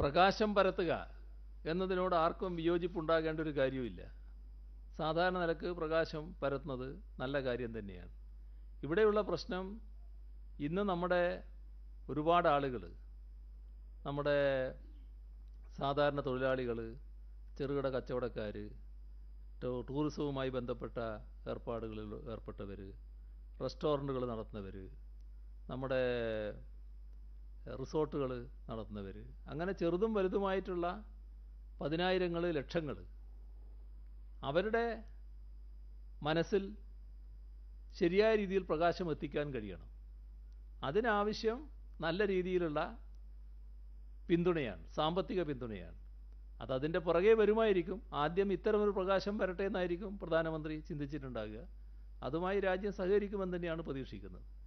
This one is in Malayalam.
പ്രകാശം പരത്തുക എന്നതിനോട് ആർക്കും വിയോജിപ്പുണ്ടാകേണ്ട ഒരു കാര്യവുമില്ല സാധാരണ നിലക്ക് പ്രകാശം പരത്തുന്നത് നല്ല കാര്യം തന്നെയാണ് ഇവിടെയുള്ള പ്രശ്നം ഇന്ന് നമ്മുടെ ഒരുപാട് ആളുകൾ നമ്മുടെ സാധാരണ തൊഴിലാളികൾ ചെറുകിട കച്ചവടക്കാർ ടൂറിസവുമായി ബന്ധപ്പെട്ട ഏർപ്പാടുകളിൽ ഏർപ്പെട്ടവർ റെസ്റ്റോറൻറ്റുകൾ നടത്തുന്നവർ നമ്മുടെ റിസോർട്ടുകൾ നടത്തുന്നവർ അങ്ങനെ ചെറുതും വലുതുമായിട്ടുള്ള പതിനായിരങ്ങൾ ലക്ഷങ്ങൾ അവരുടെ മനസ്സിൽ ശരിയായ രീതിയിൽ പ്രകാശം എത്തിക്കാൻ കഴിയണം അതിനാവശ്യം നല്ല രീതിയിലുള്ള പിന്തുണയാണ് സാമ്പത്തിക പിന്തുണയാണ് അത് അതിൻ്റെ പുറകെ വരുമായിരിക്കും ആദ്യം ഇത്തരമൊരു പ്രകാശം വരട്ടെ എന്നായിരിക്കും പ്രധാനമന്ത്രി ചിന്തിച്ചിട്ടുണ്ടാകുക അതുമായി രാജ്യം സഹകരിക്കുമെന്ന് തന്നെയാണ് പ്രതീക്ഷിക്കുന്നത്